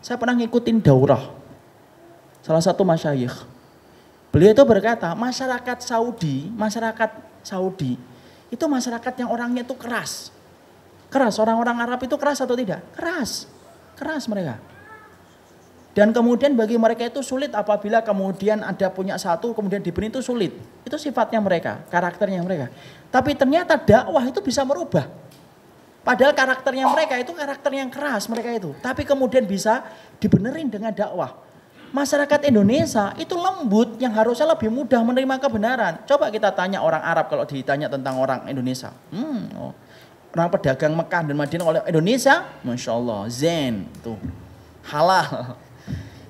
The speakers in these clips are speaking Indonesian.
Saya pernah ngikutin daurah salah satu masyayikh. Beliau itu berkata, masyarakat Saudi, masyarakat Saudi itu masyarakat yang orangnya itu keras. Keras, orang-orang Arab itu keras atau tidak? Keras, keras mereka. Dan kemudian bagi mereka itu sulit apabila kemudian ada punya satu kemudian diberi itu sulit. Itu sifatnya mereka, karakternya mereka. Tapi ternyata dakwah itu bisa merubah. Padahal karakternya mereka itu karakter yang keras mereka itu. Tapi kemudian bisa dibenerin dengan dakwah. Masyarakat Indonesia itu lembut yang harusnya lebih mudah menerima kebenaran. Coba kita tanya orang Arab kalau ditanya tentang orang Indonesia. Hmm, oh. Orang pedagang Mekah dan Madinah oleh Indonesia, Masya Allah, zen, tuh, halal.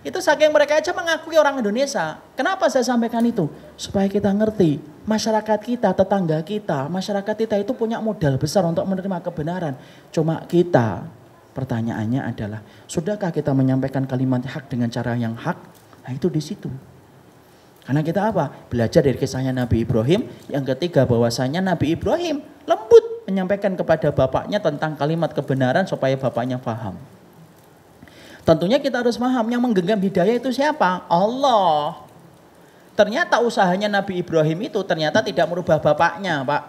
Itu saking mereka aja mengakui orang Indonesia. Kenapa saya sampaikan itu? Supaya kita ngerti masyarakat kita, tetangga kita, masyarakat kita itu punya modal besar untuk menerima kebenaran. Cuma kita, pertanyaannya adalah, sudahkah kita menyampaikan kalimat hak dengan cara yang hak? Nah itu di situ. Karena kita apa? Belajar dari kisahnya Nabi Ibrahim. Yang ketiga bahwasanya Nabi Ibrahim lembut menyampaikan kepada bapaknya tentang kalimat kebenaran supaya bapaknya paham. Tentunya kita harus paham yang menggenggam hidayah itu siapa? Allah. Ternyata usahanya Nabi Ibrahim itu ternyata tidak merubah bapaknya, Pak.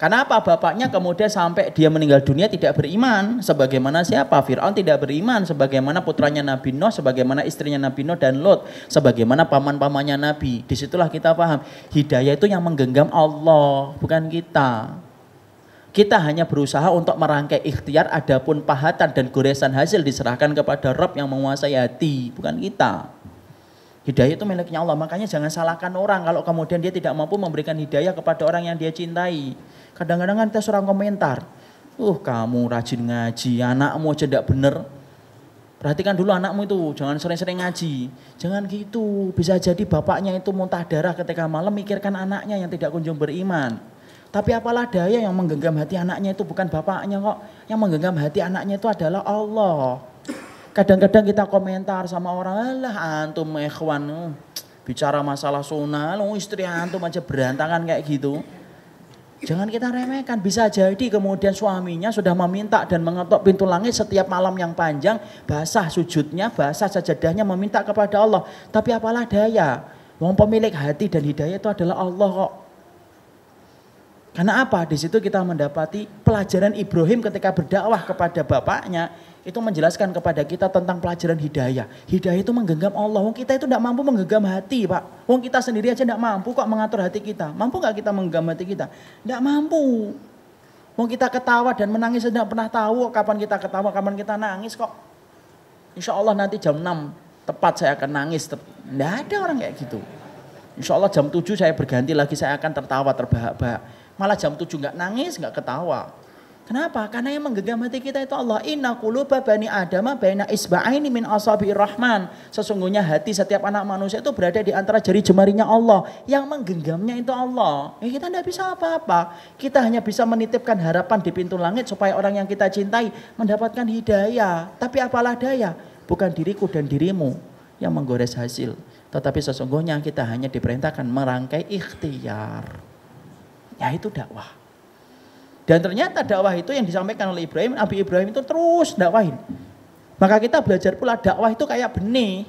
Karena apa? Bapaknya kemudian sampai dia meninggal dunia tidak beriman. Sebagaimana siapa? Fir'aun tidak beriman. Sebagaimana putranya Nabi Nuh, sebagaimana istrinya Nabi Nuh dan Lot. Sebagaimana paman-pamannya Nabi. Disitulah kita paham. Hidayah itu yang menggenggam Allah, bukan kita. Kita hanya berusaha untuk merangkai ikhtiar, adapun pahatan dan goresan hasil diserahkan kepada Rob yang menguasai hati, bukan kita. Hidayah itu miliknya Allah. Makanya jangan salahkan orang kalau kemudian dia tidak mampu memberikan hidayah kepada orang yang dia cintai. Kadang-kadang kan kita seorang komentar. Uh kamu rajin ngaji, anakmu cedak bener. Perhatikan dulu anakmu itu, jangan sering-sering ngaji. Jangan gitu, bisa jadi bapaknya itu muntah darah ketika malam mikirkan anaknya yang tidak kunjung beriman. Tapi apalah daya yang menggenggam hati anaknya itu bukan bapaknya kok. Yang menggenggam hati anaknya itu adalah Allah. Kadang-kadang kita komentar sama orang, lah antum ikhwan, oh, bicara masalah sunnah, lo oh, istri antum aja berantakan kayak gitu. Jangan kita remehkan, bisa jadi kemudian suaminya sudah meminta dan mengetok pintu langit setiap malam yang panjang, basah sujudnya, basah sajadahnya meminta kepada Allah. Tapi apalah daya, wong pemilik hati dan hidayah itu adalah Allah kok. Karena apa? Di situ kita mendapati pelajaran Ibrahim ketika berdakwah kepada bapaknya itu menjelaskan kepada kita tentang pelajaran hidayah. Hidayah itu menggenggam Allah. Wong kita itu tidak mampu menggenggam hati, Pak. Wong kita sendiri aja tidak mampu kok mengatur hati kita. Mampu nggak kita menggenggam hati kita? Tidak mampu. Wong kita ketawa dan menangis tidak pernah tahu kapan kita ketawa, kapan kita nangis kok. Insya Allah nanti jam 6 tepat saya akan nangis. Tidak ada orang kayak gitu. Insya Allah jam 7 saya berganti lagi, saya akan tertawa terbahak-bahak Malah jam 7 nggak nangis, nggak ketawa. Kenapa? Karena yang menggenggam hati kita itu Allah. Inna quluba bani adama baina isba'aini min asabi rahman. Sesungguhnya hati setiap anak manusia itu berada di antara jari jemarinya Allah. Yang menggenggamnya itu Allah. Ya kita tidak bisa apa-apa. Kita hanya bisa menitipkan harapan di pintu langit supaya orang yang kita cintai mendapatkan hidayah. Tapi apalah daya? Bukan diriku dan dirimu yang menggores hasil. Tetapi sesungguhnya kita hanya diperintahkan merangkai ikhtiar ya itu dakwah. Dan ternyata dakwah itu yang disampaikan oleh Ibrahim, Nabi Ibrahim itu terus dakwahin. Maka kita belajar pula dakwah itu kayak benih.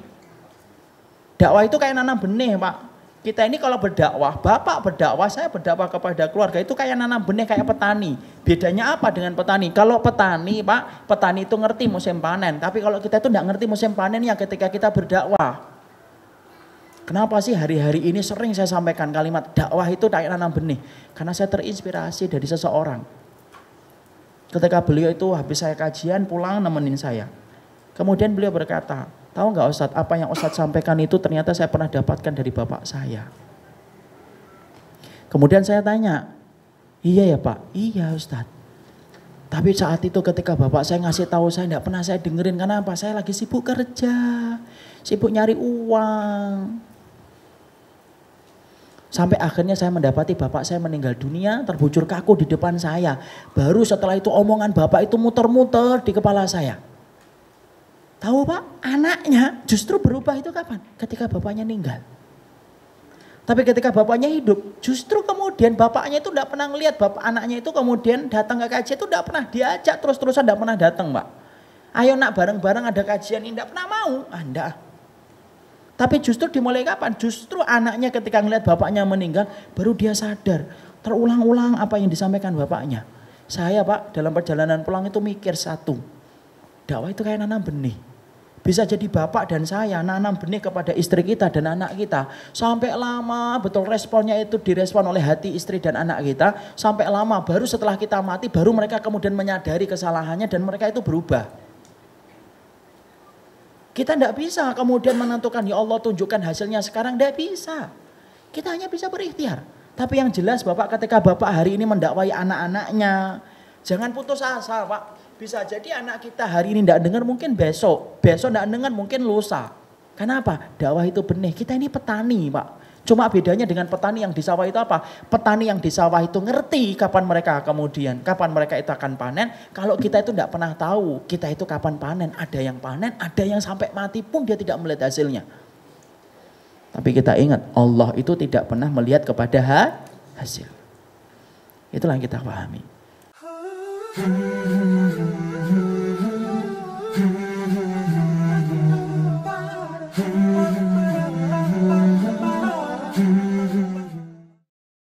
Dakwah itu kayak nanam benih, Pak. Kita ini kalau berdakwah, bapak berdakwah, saya berdakwah kepada keluarga itu kayak nanam benih, kayak petani. Bedanya apa dengan petani? Kalau petani, Pak, petani itu ngerti musim panen. Tapi kalau kita itu tidak ngerti musim panen ya ketika kita berdakwah. Kenapa sih hari-hari ini sering saya sampaikan kalimat dakwah itu tak nanam benih? Karena saya terinspirasi dari seseorang. Ketika beliau itu habis saya kajian pulang nemenin saya. Kemudian beliau berkata, tahu nggak Ustadz apa yang Ustadz sampaikan itu ternyata saya pernah dapatkan dari bapak saya. Kemudian saya tanya, iya ya pak, iya Ustadz. Tapi saat itu ketika bapak saya ngasih tahu saya tidak pernah saya dengerin karena apa? Saya lagi sibuk kerja, sibuk nyari uang. Sampai akhirnya saya mendapati bapak saya meninggal dunia, terbujur kaku di depan saya. Baru setelah itu omongan bapak itu muter-muter di kepala saya. Tahu pak, anaknya justru berubah itu kapan? Ketika bapaknya meninggal. Tapi ketika bapaknya hidup, justru kemudian bapaknya itu tidak pernah melihat bapak anaknya itu kemudian datang ke kajian itu tidak pernah diajak terus-terusan tidak pernah datang pak. Ayo nak bareng-bareng ada kajian ini tidak pernah mau. Anda ah, tapi justru dimulai kapan? Justru anaknya ketika melihat bapaknya meninggal, baru dia sadar. Terulang-ulang apa yang disampaikan bapaknya. Saya pak, dalam perjalanan pulang itu mikir satu. Dakwah itu kayak nanam benih. Bisa jadi bapak dan saya nanam benih kepada istri kita dan anak kita. Sampai lama betul responnya itu direspon oleh hati istri dan anak kita. Sampai lama baru setelah kita mati baru mereka kemudian menyadari kesalahannya dan mereka itu berubah. Kita tidak bisa kemudian menentukan ya Allah tunjukkan hasilnya sekarang tidak bisa. Kita hanya bisa berikhtiar. Tapi yang jelas Bapak ketika Bapak hari ini mendakwai anak-anaknya, jangan putus asa Pak. Bisa jadi anak kita hari ini tidak dengar mungkin besok, besok tidak dengar mungkin lusa. Kenapa? Dakwah itu benih. Kita ini petani Pak. Cuma bedanya dengan petani yang di sawah itu apa? Petani yang di sawah itu ngerti kapan mereka kemudian, kapan mereka itu akan panen. Kalau kita itu tidak pernah tahu kita itu kapan panen. Ada yang panen, ada yang sampai mati pun dia tidak melihat hasilnya. Tapi kita ingat Allah itu tidak pernah melihat kepada hasil. Itulah yang kita pahami. Hmm.